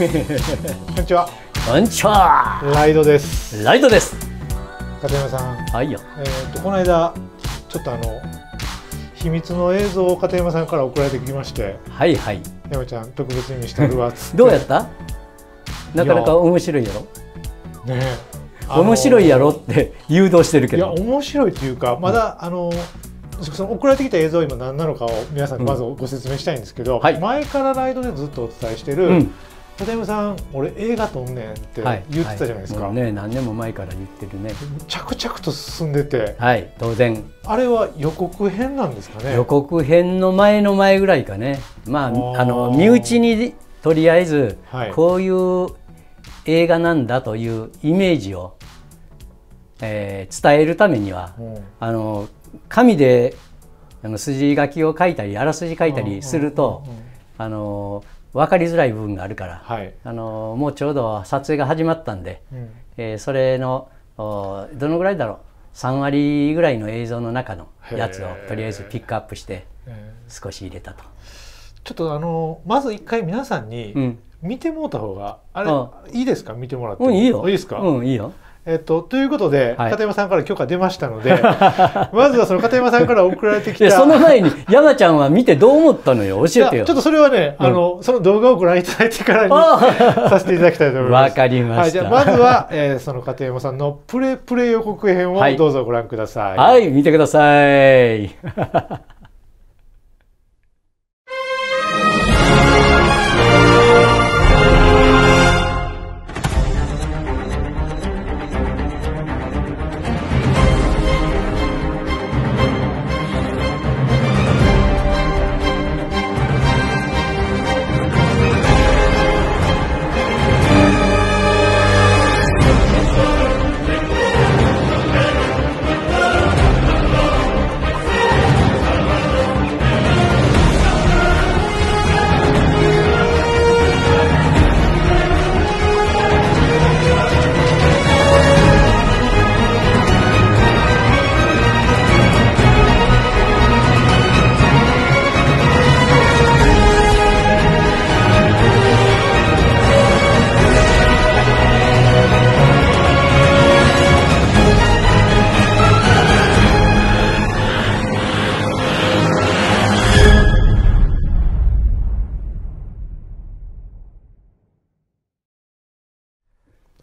こんにちは。こんにちは。ライドです。ライドです。片山さん。はいよ。えっ、ー、とこの間ちょっとあの秘密の映像を片山さんから送られてきまして。はいはい。山ちゃん特別にしてるわっ つって。どうやった？なかなか面白いやろ。ね面白いやろって 誘導してるけど。いや面白いというかまだ、うん、あの。その送られてきた映像は今何なのかを皆さんにまずご説明したいんですけど、うんはい、前からライドでずっとお伝えしてる、う片山さん俺映画撮んねんって言ってたじゃないですか、はいはい、ね何年も前から言ってるね着々と進んでてはい当然あれは予告編なんですかね予告編の前の前ぐらいかねまああの身内にとりあえず、はい、こういう映画なんだというイメージを、えー、伝えるためには、うん、あの紙であの筋書きを書いたりあらすじ書いたりすると、あの分かりづらい部分があるから、はい、あのもうちょうど撮影が始まったんで、うん、えー、それのどのぐらいだろう3割ぐらいの映像の中のやつをとりあえずピックアップして少し入れたと。ちょっとあのまず一回皆さんに見てもうた方が、うん、あれ、いいですか見てもらって、いいよいいですかうんいいよえっと、ということで、はい、片山さんから許可出ましたので まずはその片山さんから送られてきたその前に山ちゃんは見てどう思ったのよ教えてよちょっとそれはね、うん、あのその動画をご覧いただいてからにさせていただきたいと思いますわかりました、はい、じゃまずは、えー、その片山さんのプレプレ予告編をどうぞご覧ください、はい、はい、見てください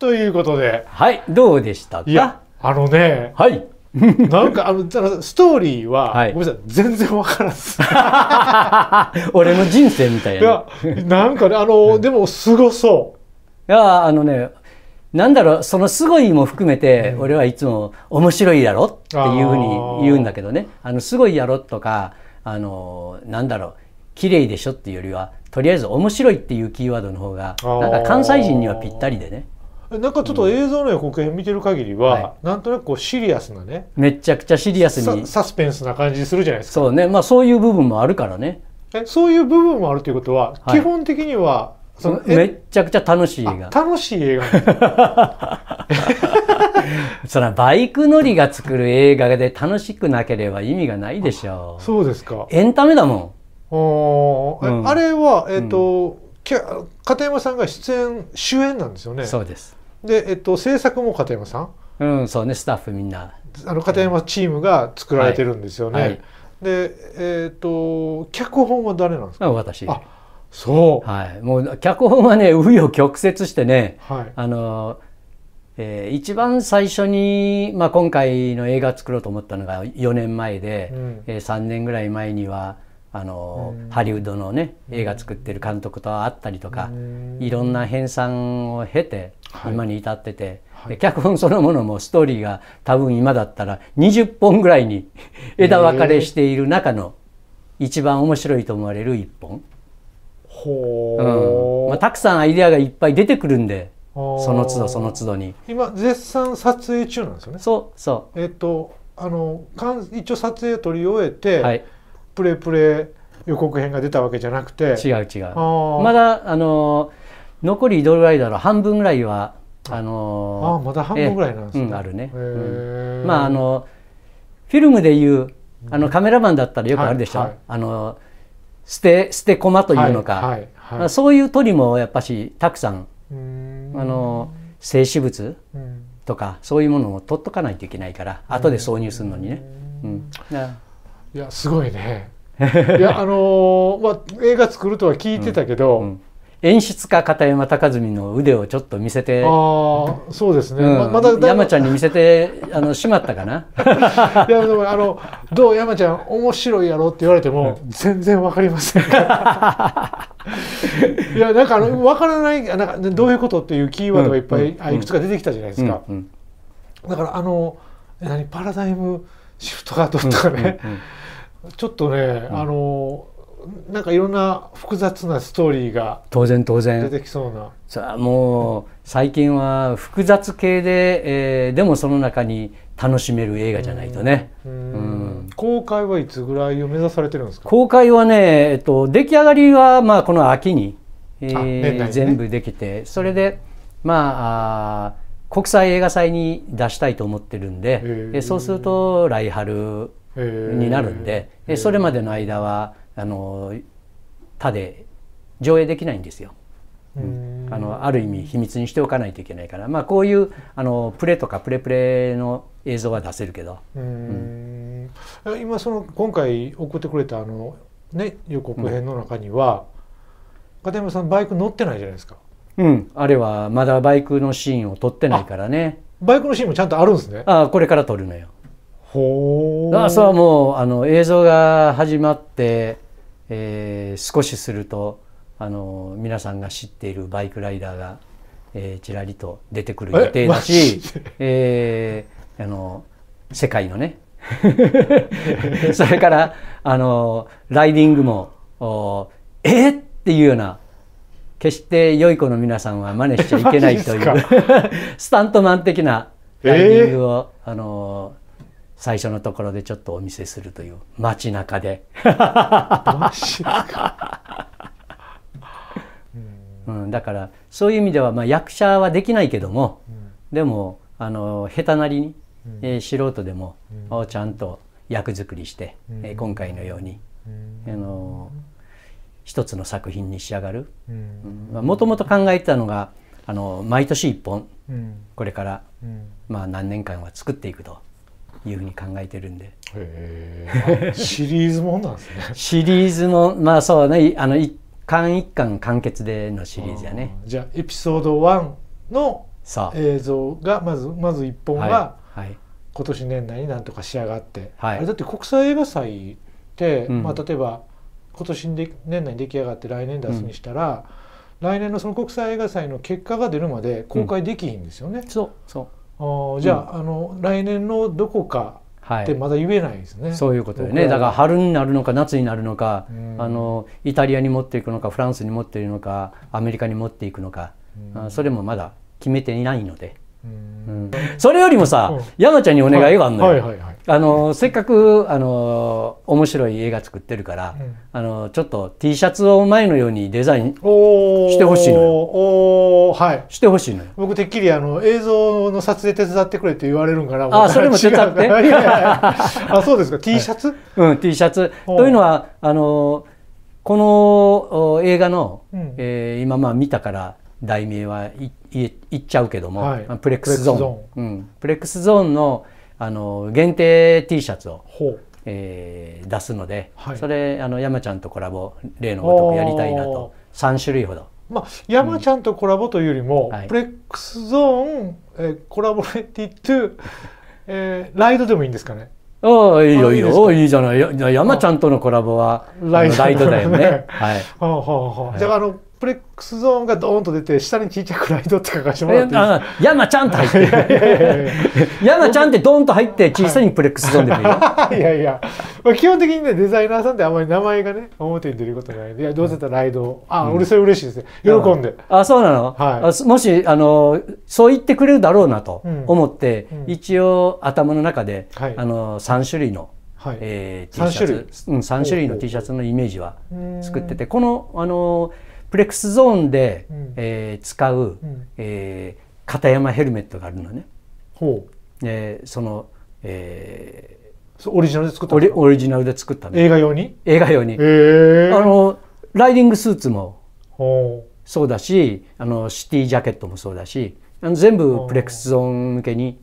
ということで。はい、どうでしたいや、あのね。はい。なんかあのストーリーは、はい、ごめんなさい全然分からず 俺の人生みたいな、ね、いなんかねあのでもすごそういやあのねなんだろうそのすごいも含めて、俺はいつも「面白いやろ」っていうふうに言うんだけどね「あのすごいやろ」とかあのなんだろう綺麗でしょっていうよりはとりあえず面白いっていうキーワードの方がなんか関西人にはぴったりでねなんかちょっと映像の予告編見てる限りは、はい、なんとなくこうシリアスなねめちゃくちゃシリアスにサスペンスな感じするじゃないですかそうねまあそういう部分もあるからねえそういう部分もあるということは、はい、基本的にはそのめちゃくちゃ楽しい映画楽しい映画 そらバイク乗りが作る映画で楽しくなければ意味がないでしょうそうですかエンタメだもんお、うん、あれはえっ、ー、と、うん片山さんが出演主演なんですよねそうですで、えっと、制作も片山さんうんそうねスタッフみんなあの片山チームが作られてるんですよね、はいはい、でえっ、と脚本は誰なんですか私あそう、はい、もう脚本はね紆余曲折してね、はい、あのえー、一番最初に、まあ、今回の映画作ろうと思ったのが4年前で、うん、えー、3年ぐらい前にはあのハリウッドのね映画作ってる監督と会ったりとかいろんな編纂を経て今に至ってて、はい、脚本そのものもストーリーが多分今だったら20本ぐらいに枝分かれしている中の一番面白いと思われる1本。ほうんまあ、たくさんアイデアがいっぱい出てくるんでその都度その都度に今絶賛撮影中なんですよねそうそうえっ、とあの一応撮影撮り終えて、はいプレプレ予告編が出たわけじゃなくて違う違うまだあの残りどれぐらいだろう半分ぐらいはあのあまだ半分ぐらいなんですね、うん、あるね、うん、まああのフィルムでいうあのカメラマンだったらよくあるでしょ、はいはい、あの捨て捨て駒というのか、はいまあ、そういう鳥もやっぱしたくさんんあの静止物とかそういうものを取っとかないといけないから後で挿入するのにね。うん、だいやすごいねいや あのー、まあ、映画作るとは聞いてたけど、うんうん、演出家片山隆純の腕をちょっと見せてああそうですね、うん、まま、だ山ちゃんに見せてあのしまったかな いやでもあの「どう山ちゃん面白いやろ」って言われても、全然わかりません いやなんかあの分からないなんかどういうことっていうキーワードがいっぱい、あいくつか出てきたじゃないですか、だからあの何パラダイムシフトが取ったね、うんうん、ちょっとね、あのなんかいろんな複雑なストーリーが当然当然出てきそうなさあもう最近は複雑系で、えー、でもその中に楽しめる映画じゃないとね、うん、公開はいつぐらいを目指されてるんですか公開はね、えっと、出来上がりはまあこの秋に、えー、ね、全部できてそれで、まああ国際映画祭に出したいと思ってるんで、えー、そうすると来春になるんで、えー、それまでの間はあの他で上映できないんですよ。うん、あのある意味秘密にしておかないといけないから、まあ、こういうあのプレとかプレプレの映像は出せるけど、うん、今その今回送ってくれたあの、ね、予告編の中には、うん、片山さんバイク乗ってないじゃないですか。うんあれはまだバイクのシーンを撮ってないからねバイクのシーンもちゃんとあるんですねああこれから撮るのよほうあそうもうあの映像が始まって、えー、少しするとあの皆さんが知っているバイクライダーが、えー、ちらりと出てくる予定だしえ、えー、あの世界のね それからあのライディングも「えっ!」っていうような決して良い子の皆さんは真似しちゃいけないという スタントマン的なライデングを、えー、あの最初のところでちょっとお見せするという街中で うん、だからそういう意味では、まあ、役者はできないけども、うん、でもあの下手なりに、うん、えー、素人でも、うん、ちゃんと役作りして、うん、えー、今回のように、あのー一つの作品に仕上がるもともと考えてたのがあの毎年一本、うん、これから、うん、まあ、何年間は作っていくというふうに考えてるんで シリーズもんなんですねシリーズもまあそうねあの一巻一巻完結でのシリーズやねじゃあエピソード1の映像がまずまず一本が、はい、今年年内になんとか仕上がって、はい、あれだって国際映画祭って、うん、まあ、例えば「今年で年内に出来上がって来年出すにしたら、うん、来年のその国際映画祭の結果が出るまで公開できひんですよね。うん、そうそうあじゃあ,、あの来年のどこかってまだ言えないですね、そういうことでねだから春になるのか夏になるのか、あのイタリアに持っていくのかフランスに持っているのかアメリカに持っていくのか、あそれもまだ決めていないので。うん、それよりもさ、うん、山ちゃんにお願いがあるのよ、はいはいはいはい、あのせっかくあの面白い映画作ってるから、うん、あのちょっと T シャツを前のようにデザインしてほしいのよ。はい、してほしいのよ。僕てっきりあの映像の撮影手伝ってくれって言われるからあそれも手伝って。あそうですか T シャツ、はい、うん T シャツというのはあのこの映画の、うん、えー、今まあ見たから題名はい、い言っちゃうけども、はい、プレックスゾーン、うん、プレックスゾーンの「あの限定 T シャツを、えー、出すので、はい、それあの山ちゃんとコラボ例のごとくやりたいなと3種類ほど。まあ、山ちゃんとコラボというよりも、うんはい、プレックスゾーン、えー、コラボレティトゥ、えー、ライドでもいいんですかねああいいよいいよいいじゃない山ちゃんとのコラボはライドだよね。はい、はあはあはあ、じゃあのプレックスゾーンがドーンと出て下にちっちゃくライドって書かせてもらって山ちゃんと入って山ちゃんってドーンと入って小さにプレックスゾーンでもいいよ、い、やいや、まあ、基本的にねデザイナーさんってあんまり名前がね表に出ることないいやどうせったらライドあ、うん、俺それ嬉しいですね喜んであそうなの、はい、もしあのそう言ってくれるだろうなと思って、うんうん、一応頭の中で、はい、あの3種類のはいえ T シャツ3種類,、うん、種類の T シャツのイメージは作っててこのあのプレックスゾーンで、うん、えー、使う、うん、えー、片山ヘルメットがあるのね。ほうでその、えー、そオリジナルで作ったのオリジナルで作った映画用に映画用に、えー、あのライディングスーツもそうだしあのシティジャケットもそうだしあの全部プレックスゾーン向けに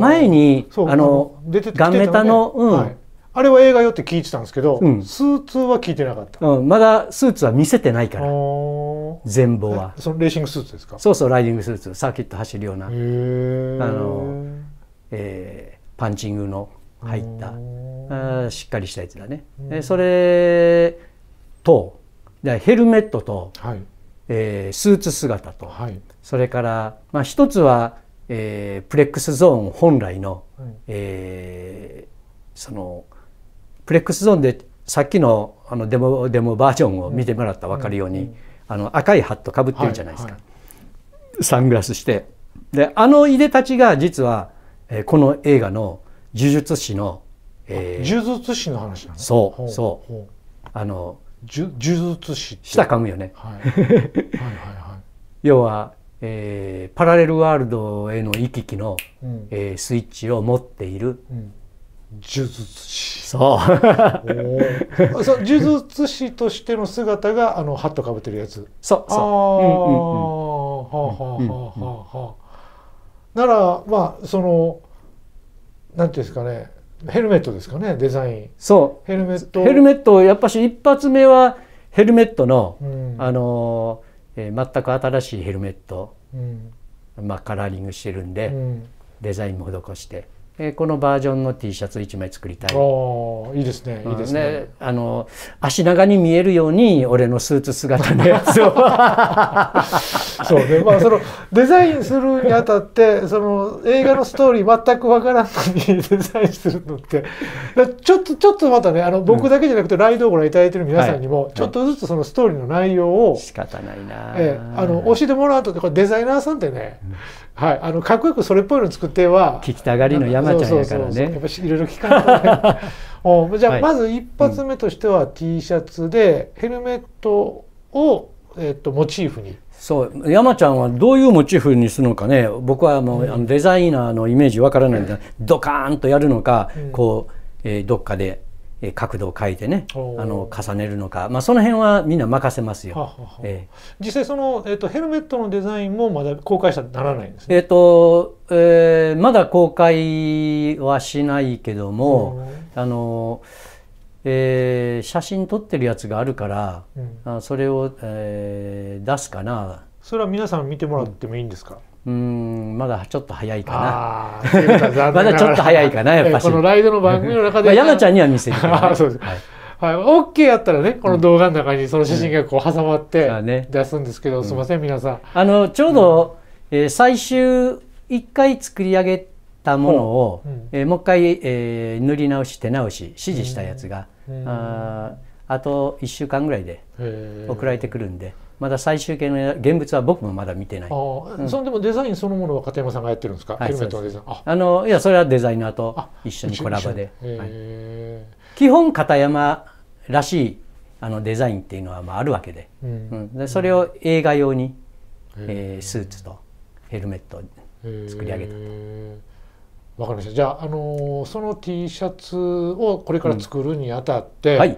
前にあの、ガンメタの、うん、はいあれは映画よって聞いてたんですけど、うん、スーツは聞いてなかった、うん、まだスーツは見せてないから全貌はそのレーシングスーツですかそうそうライディングスーツサーキット走るようなあの、えー、パンチングの入ったあしっかりしたやつだね、うそれとヘルメットと、はい、えー、スーツ姿と、はい、それから、まあ、一つは、えー、プレックスゾーン本来の、はい、えー、そのプレックスゾーンでさっきのあのデモデモバージョンを見てもらったら分かるように、あの赤いハットかぶってるじゃないですか、はいはい、サングラスしてであのいでたちが実は、えー、この映画の呪術師の、えー、呪術師の話なの、ね、そうそうあの呪術師た噛むよね、はい、はいはいはい 要は、えー、パラレルワールドへの行き来の、うん、えー、スイッチを持っている、うん、呪術師そうそう呪術師としての姿があのハットかぶってるやつそうそうああ、うんうん、はあはあはあはあならまあそのなんていうんですかねヘルメットですかねデザインそうヘルメットヘルメットやっぱし一発目はヘルメットの、うん、あの、えー、全く新しいヘルメット、うん、まあカラーリングしてるんで、うん、デザインも施してえこのバージョンの T シャツ1枚作りたい。いいですね、いいですね。ねあの足長に見えるように俺のスーツ姿のやつを。そうね、まあそのデザインするにあたってその映画のストーリー全くわからんのに デザインするのってちょっとちょっとまたねあの僕だけじゃなくてライドをご覧いただいてる皆さんにも、ちょっとずつそのストーリーの内容を仕方ないな、えー、あの教えてもらうとこれデザイナーさんってね、はい、あのかっこよくそれっぽいの作っては聞きたがりの山ちゃんやからねやっぱいろいろ聞かないと じゃあまず一発目としては T シャツでヘルメットを、えっと、モチーフにそう山ちゃんはどういうモチーフにするのかね僕はもう、うん、あのデザイナーのイメージわからないんで、うん、ドカーンとやるのか、うん、こう、えー、どっかで角度を変えてねあの重ねるのか、まあ、その辺はみんな任せますよ。はははえー、実際その、えーと、ヘルメットのデザインもまだ公開したらならないんです、ね、えーとえー、まだ公開はしないけども、あのえー、写真撮ってるやつがあるから、うん、それを、えー、出すかな。それは皆さん見てもらってもいいんですか、うんうんまだちょっと早いかなまだちょっと早いかなやっぱし。このライドの番組の中で山ちゃんには見せる、ね、はいはい、OK やったらねこの動画の中にその写真がこう挟まって出すんですけど、うん、すみません皆さんあのちょうど、うん、えー、最終一回作り上げたものを、うん、えー、もう一回、えー、塗り直し手直し指示したやつが、うん、ああと1週間ぐらいで送られてくるんで。まだ最終形の現物は僕もまだ見てない。うん、そのでもデザインそのものは片山さんがやってるんですか。ヘルメットのデザイン。あのいやそれはデザイナーと一緒にコラボで。基本片山らしいあのデザインっていうのはまああるわけで、うん、でそれを映画用に、うえスーツとヘルメット作り上げたわかりました。じゃあ、のその T シャツをこれから作るにあたって、はい、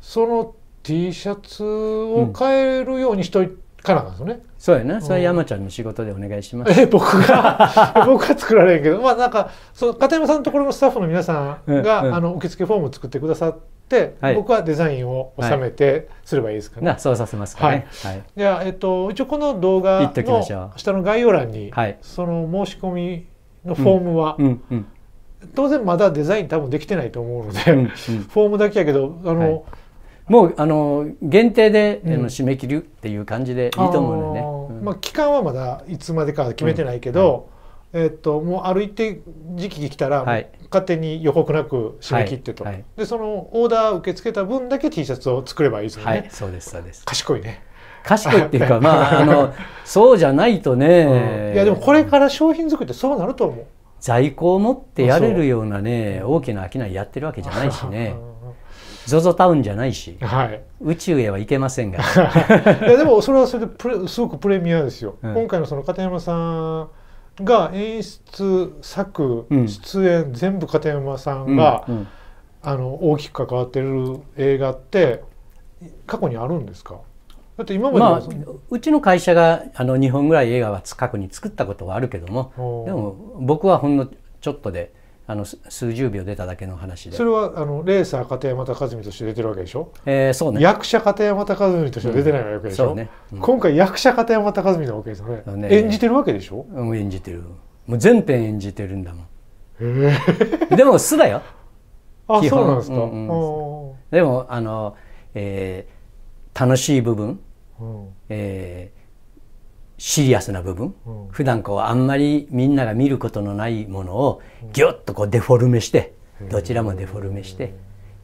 その T シャツを買えるようにしといかなかんですね、うん、そうやな、それ山ちゃんの仕事でお願いします。え、僕が、僕が作られんけど、まあなんか、その片山さんのところのスタッフの皆さんが、うんうん、あの受付フォームを作ってくださって、はい、僕はデザインを収めてすればいいですかね。はい、そうさせますかね。はい。はい、じゃあ、えっと、一応この動画の下の概要欄に、はい、その申し込みのフォームは、うん、うんうん当然まだデザイン多分できてないと思うので、うんうん、フォームだけやけどあの、はいもうあの限定で、うん、締め切るっていう感じでいいと思うのよね、うん、まあ、期間はまだいつまでか決めてないけど、うん、えっともう歩いて時期が来たら、はい、勝手に予告なく締め切ってと、はいはい、でそのオーダー受け付けた分だけ T シャツを作ればいいですよね、はい、そうですそうです賢いね賢いっていうか まああのそうじゃないとね、いやでもこれから商品作りってそうなると思う在庫を持ってやれるようなね大きな商いやってるわけじゃないしね ゾゾタウンじゃないし、はい、宇宙へはいけませんが いやでもそれはそれですごくプレミアですよ、うん、今回のその片山さんが演出作出演、うん、全部片山さんが、うん、あの大きく関わってる映画って過去にあるんですかだって今まで、まあ、うちの会社があの2本ぐらい映画は過去に作ったことはあるけどもでも僕はほんのちょっとであの数十秒出ただけの話でそれはあのレーサー片山貴文として出てるわけでしょ、えーそうね、役者片山貴文として出てないわけでしょ、うんねうん、今回役者片山貴文なわけですよね、ね、演じてるわけでしょ、うん、演じてるもう全編演じてるんだもん、えー、でも素だよあそうなんですか、うんうん、でもあの、えー、楽しい部分、うん、えーシリアスな部分、うん、普段こうあんまりみんなが見ることのないものをギュッとこうデフォルメしてどちらもデフォルメして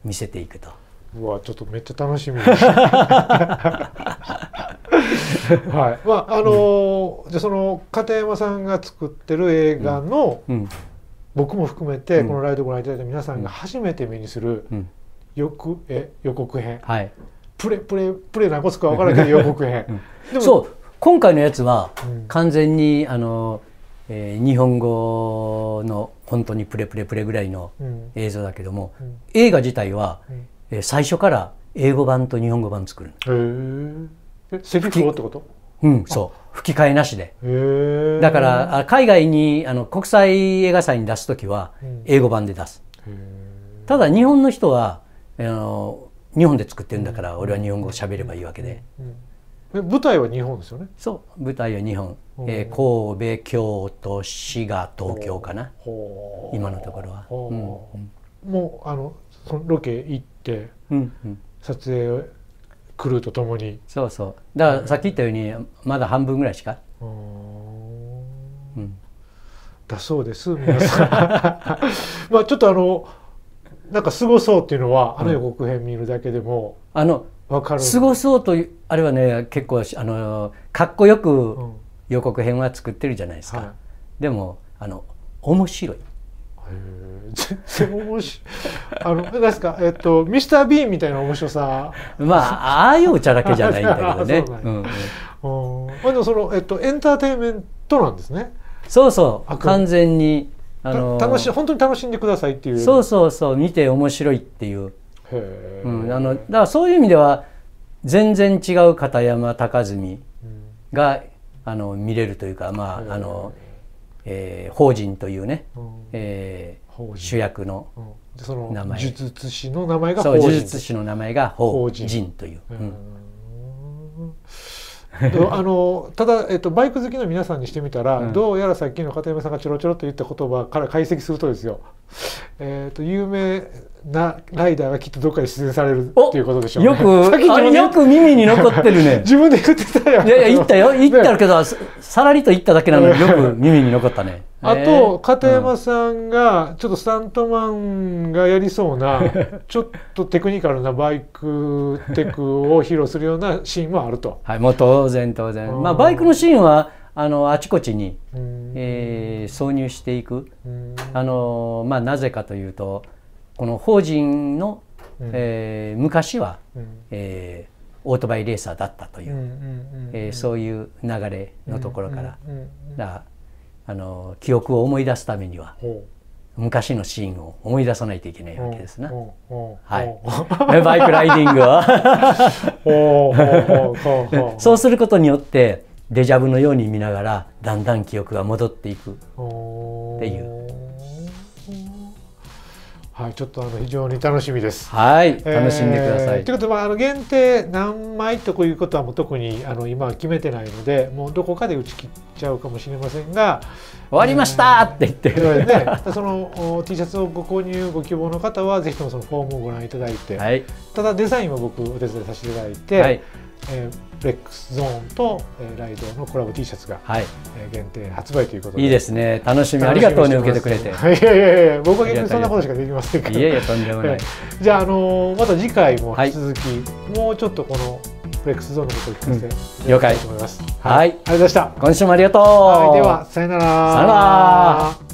見せていくと。うわちょっとめっちゃ楽しみ はいまああのーうん、じゃその片山さんが作ってる映画の、うん、僕も含めてこのライドご覧いただいた皆さんが初めて目にするよく、え予告編、はい、プレプレプレ何個つくか分からないけど予告編、でもそう今回のやつは完全に、あの、えー、日本語の本当にプレプレプレぐらいの映像だけども、うん、映画自体は、うん、えー、最初から英語版と日本語版作るの。えセリフってことうんそう吹き替えなしでだから海外にあの国際映画祭に出す時は英語版で出す、うん、ただ日本の人はあの日本で作ってるんだから、俺は日本語を喋ればいいわけで、うん舞台は日本ですよねそう舞台は日本、えー、神戸京都滋賀東京かな今のところは、うん、もうあのそのロケ行って、うん撮影クルーとともにそうそうだからさっき言ったようにまだ半分ぐらいしか、うん、だそうです皆さん まあちょっとあのなんか過ごそうっていうのは、あの予告編見るだけでもあの過ごそうというあれはね結構あのかっこよく予告編は作ってるじゃないですか、うんはい、でもあの面白い。全然面白い。あの、何ですか、えっと、ミスター・ビーンみたいな面白さ。まあ、ああいうお茶だけじゃないんだけどね。うん、あの、その、えっと、エンターテインメントなんですね。そうそう、完全に。あの楽し、本当に楽しんでくださいっていう。そうそうそう、見て面白いっていう。うん、あのだからそういう意味では全然違う片山高澄が、あの見れるというか、まああのえー、法人というね、うん、えー、主役の名前、呪術師の名前が法人呪術師の名前が法人という。あのただ、えっと、バイク好きの皆さんにしてみたら、うん、どうやらさっきの片山さんがちょろちょろと言った言葉から解析するとですよえっ、ー、と有名なライダーがきっとどっかで出演されるっていうことでしょう、ね、よくよく耳に残ってるね 自分で言ってたよいやいや言ったよ 言ったけど、ね、さらりと言っただけなのによく耳に残ったねあと片山さんがちょっとスタントマンがやりそうな、ちょっとテクニカルなバイクテクを披露するようなシーンもあると はいもう当然当然、まあバイクのシーンはあのあちこちに、えー、挿入していくあの、まあ、なぜかというとこの法人の、えー、昔は、えー、オートバイレーサーだったという、えー、そういう流れのところからだあの記憶を思い出すためには。昔のシーンを思い出さないといけないわけですな。はい。バイクライディングはそうすることによってデジャブのように見ながらだんだん記憶が戻っていくっていう。はい、ちょっとあの非常に楽しみです。はい、えー、楽しんでください。ということはあの限定何枚ということはもう特にあの今は決めてないので、もうどこかで打ち切っちゃうかもしれませんが、終わりましたって言って、えー、ね、その T シャツをご購入ご希望の方はぜひともそのフォームをご覧いただいて、はい、ただデザインは僕お手伝いさせていただいて、はい、えーレックスゾーンと、ライドのコラボ T シャツが、限定発売ということでいいですね楽しみありがとうね受けてくれていやいやいや僕は逆にそんなことしかできませんからいやいやとんでもないじゃあ、あのまた次回も引き続き、はい、もうちょっとこのフレックスゾーンのことを聞かせて、うん、了解と思いますはい、はい、ありがとうございました今週もありがとう、はい、ではさよならさよなら